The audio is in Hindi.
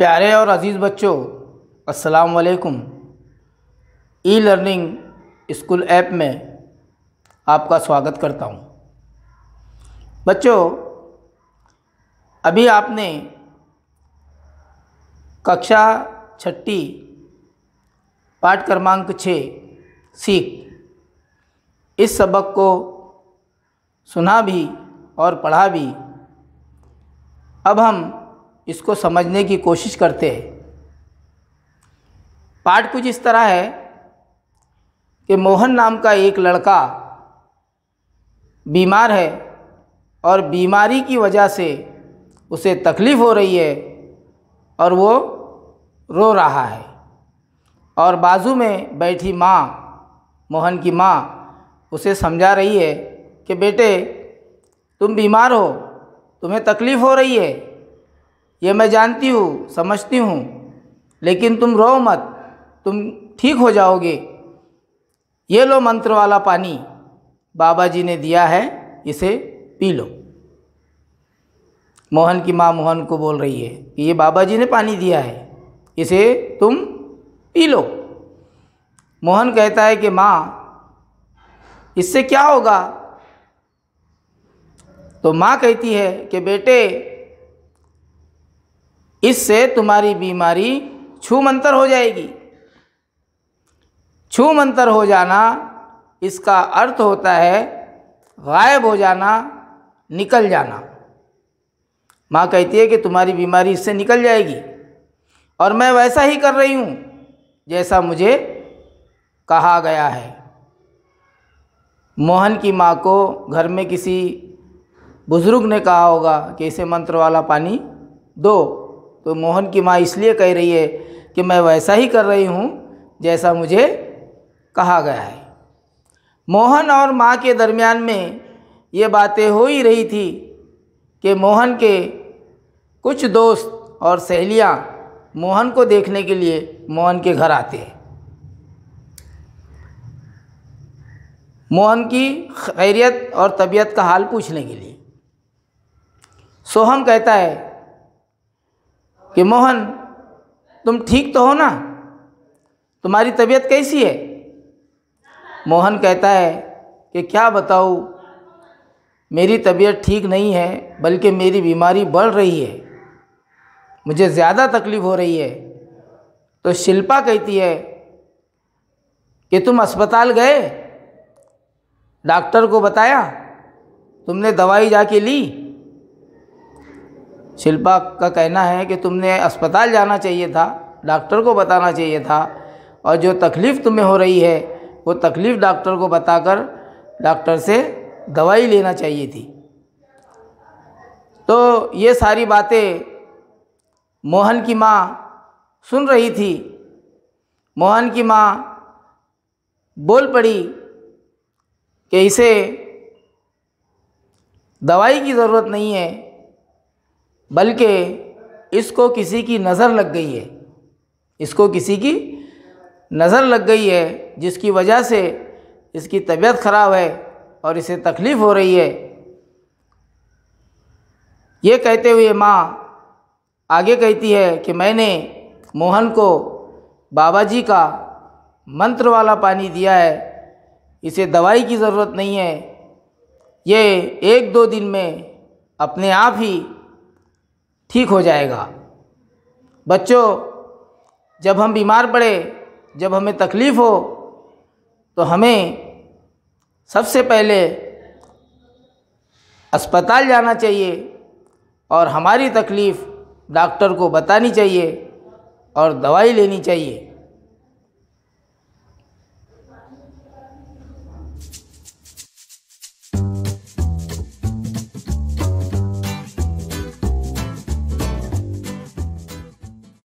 प्यारे और अज़ीज़ बच्चों अस्सलाम वालेकुम ई लर्निंग स्कूल ऐप में आपका स्वागत करता हूँ बच्चों अभी आपने कक्षा छठी पाठ क्रमांक छः सीख इस सबक को सुना भी और पढ़ा भी अब हम इसको समझने की कोशिश करते हैं पाठ कुछ इस तरह है कि मोहन नाम का एक लड़का बीमार है और बीमारी की वजह से उसे तकलीफ़ हो रही है और वो रो रहा है और बाजू में बैठी माँ मोहन की माँ उसे समझा रही है कि बेटे तुम बीमार हो तुम्हें तकलीफ़ हो रही है ये मैं जानती हूँ समझती हूँ लेकिन तुम रो मत तुम ठीक हो जाओगे ये लो मंत्र वाला पानी बाबा जी ने दिया है इसे पी लो मोहन की माँ मोहन को बोल रही है कि ये बाबा जी ने पानी दिया है इसे तुम पी लो मोहन कहता है कि माँ इससे क्या होगा तो माँ कहती है कि बेटे इससे तुम्हारी बीमारी छूमंतर हो जाएगी छूमंतर हो जाना इसका अर्थ होता है गायब हो जाना निकल जाना माँ कहती है कि तुम्हारी बीमारी इससे निकल जाएगी और मैं वैसा ही कर रही हूँ जैसा मुझे कहा गया है मोहन की माँ को घर में किसी बुज़ुर्ग ने कहा होगा कि इसे मंत्र वाला पानी दो तो मोहन की माँ इसलिए कह रही है कि मैं वैसा ही कर रही हूँ जैसा मुझे कहा गया है मोहन और माँ के दरमियान में ये बातें हो ही रही थी कि मोहन के कुछ दोस्त और सहेलियाँ मोहन को देखने के लिए मोहन के घर आते हैं मोहन की खैरियत और तबीयत का हाल पूछने के लिए सोहम कहता है कि मोहन तुम ठीक तो हो ना तुम्हारी तबीयत कैसी है मोहन कहता है कि क्या बताऊँ मेरी तबीयत ठीक नहीं है बल्कि मेरी बीमारी बढ़ रही है मुझे ज़्यादा तकलीफ़ हो रही है तो शिल्पा कहती है कि तुम अस्पताल गए डॉक्टर को बताया तुमने दवाई जाके ली शिल्पा का कहना है कि तुमने अस्पताल जाना चाहिए था डॉक्टर को बताना चाहिए था और जो तकलीफ़ तुम्हें हो रही है वो तकलीफ़ डॉक्टर को बताकर डॉक्टर से दवाई लेना चाहिए थी तो ये सारी बातें मोहन की माँ सुन रही थी मोहन की माँ बोल पड़ी कि इसे दवाई की ज़रूरत नहीं है बल्कि इसको किसी की नज़र लग गई है इसको किसी की नज़र लग गई है जिसकी वजह से इसकी तबीयत ख़राब है और इसे तकलीफ़ हो रही है ये कहते हुए माँ आगे कहती है कि मैंने मोहन को बाबा जी का मंत्र वाला पानी दिया है इसे दवाई की ज़रूरत नहीं है ये एक दो दिन में अपने आप ही ठीक हो जाएगा बच्चों जब हम बीमार पड़े जब हमें तकलीफ़ हो तो हमें सबसे पहले अस्पताल जाना चाहिए और हमारी तकलीफ़ डॉक्टर को बतानी चाहिए और दवाई लेनी चाहिए